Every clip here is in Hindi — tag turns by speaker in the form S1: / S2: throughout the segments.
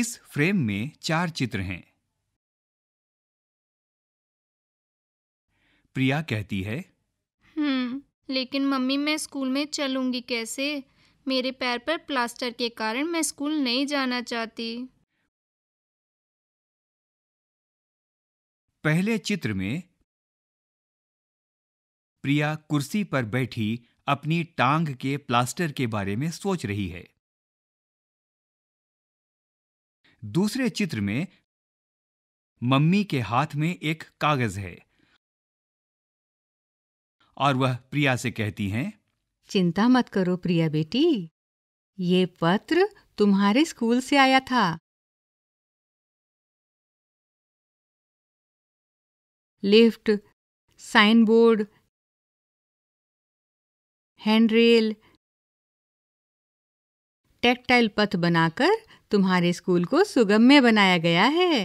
S1: इस फ्रेम में चार चित्र हैं प्रिया कहती है
S2: हम्म लेकिन मम्मी मैं स्कूल में चलूंगी कैसे मेरे पैर पर प्लास्टर के कारण मैं स्कूल नहीं जाना चाहती
S1: पहले चित्र में प्रिया कुर्सी पर बैठी अपनी टांग के प्लास्टर के बारे में सोच रही है दूसरे चित्र में मम्मी के हाथ में एक कागज है और वह प्रिया से कहती हैं
S2: चिंता मत करो प्रिया बेटी ये पत्र तुम्हारे स्कूल से आया था
S3: lift sign board
S2: handrail tactile पथ बनाकर तुम्हारे स्कूल को सुगम्य बनाया गया है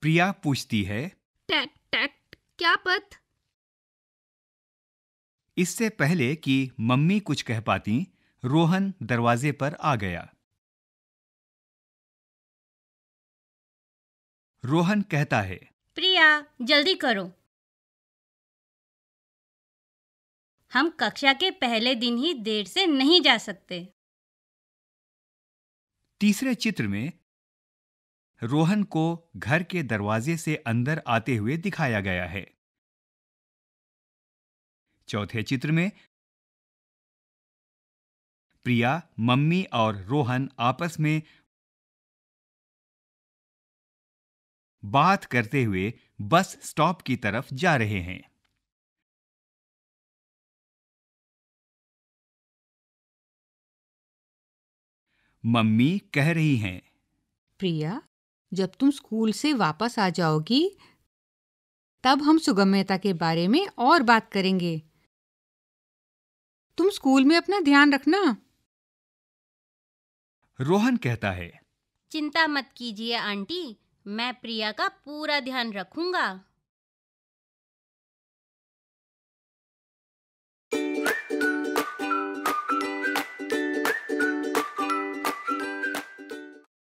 S1: प्रिया पूछती है
S3: टैक टैक क्या पथ
S1: इससे पहले कि मम्मी कुछ कह पाती रोहन दरवाजे पर आ गया रोहन कहता है
S3: प्रिया जल्दी करो हम कक्षा के पहले दिन ही देर से
S2: नहीं जा सकते
S1: तीसरे चित्र में रोहन को घर के दरवाजे से अंदर आते हुए दिखाया गया है चौथे चित्र में प्रिया मम्मी और रोहन आपस में बात करते हुए बस स्टॉप की तरफ जा रहे हैं मम्मी कह रही हैं
S2: प्रिया जब तुम स्कूल से वापस आ जाओगी तब हम सुगम्यता के बारे में और बात करेंगे तुम स्कूल में अपना ध्यान रखना
S1: रोहन कहता है
S3: चिंता मत कीजिए आंटी मैं प्रिया का पूरा ध्यान रखूंगा